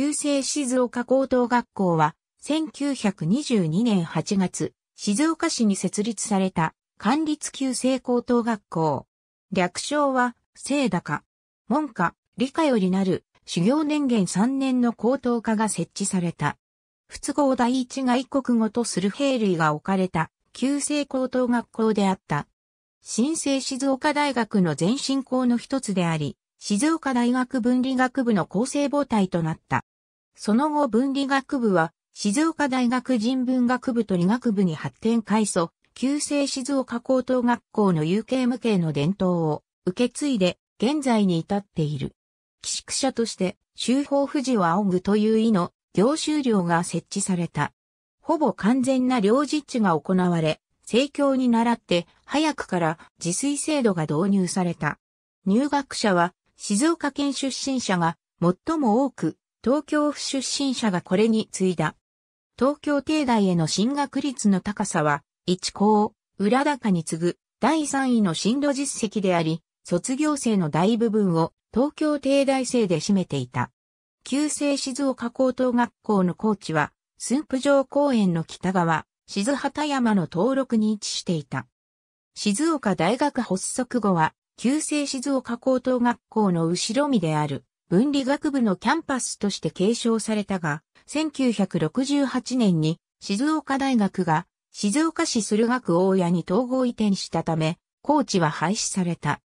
旧制静岡高等学校は、1922年8月、静岡市に設立された、管立旧制高等学校。略称は、聖高。門下、理科よりなる、修行年限3年の高等科が設置された。仏合第一外国語とする兵類が置かれた、旧制高等学校であった。新生静岡大学の前身校の一つであり、静岡大学分理学部の構成母体となった。その後文理学部は、静岡大学人文学部と理学部に発展開祖、旧制静岡高等学校の有形無形の伝統を受け継いで、現在に至っている。寄宿舎として、修法富士を仰ぐという意の行修寮が設置された。ほぼ完全な領実地が行われ、政教に倣って早くから自炊制度が導入された。入学者は静岡県出身者が最も多く東京府出身者がこれに次いだ。東京帝大への進学率の高さは、一高、裏高に次ぐ第3位の進路実績であり、卒業生の大部分を東京帝大生で占めていた。旧制静岡高等学校の校地は、駿府城公園の北側、静畑山の登録に位置していた。静岡大学発足後は、旧制静岡高等学校の後ろ身である、文理学部のキャンパスとして継承されたが、1968年に静岡大学が静岡市駿河区大谷に統合移転したため、高知は廃止された。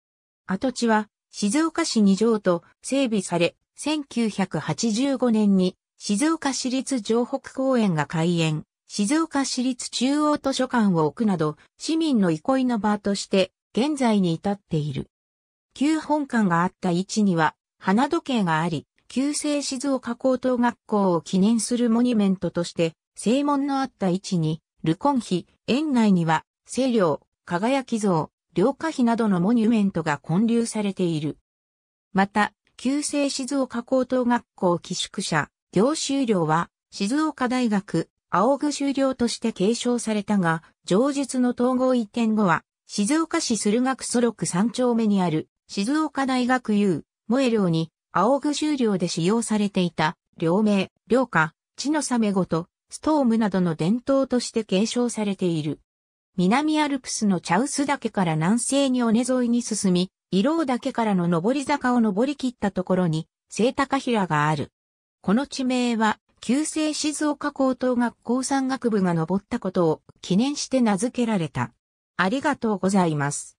跡地は静岡市二条と整備され、1985年に静岡市立城北公園が開園、静岡市立中央図書館を置くなど、市民の憩いの場として現在に至っている。旧本館があった位置には、花時計があり、旧制静岡高等学校を記念するモニュメントとして、正門のあった位置に、ルコン碑、園内には、清涼、輝き像、良火碑などのモニュメントが建立されている。また、旧制静岡高等学校寄宿舎、行修寮は、静岡大学、青具修寮として継承されたが、上述の統合移転後は、静岡市駿河区ソロク三丁目にある、静岡大学 U、萌え領に、青具重領で使用されていた、領名、領家地のサメごと、ストームなどの伝統として継承されている。南アルプスの茶臼岳から南西に尾根沿いに進み、伊老岳からの上り坂を登り切ったところに、聖高平がある。この地名は、旧制静岡高等学校山岳部が登ったことを記念して名付けられた。ありがとうございます。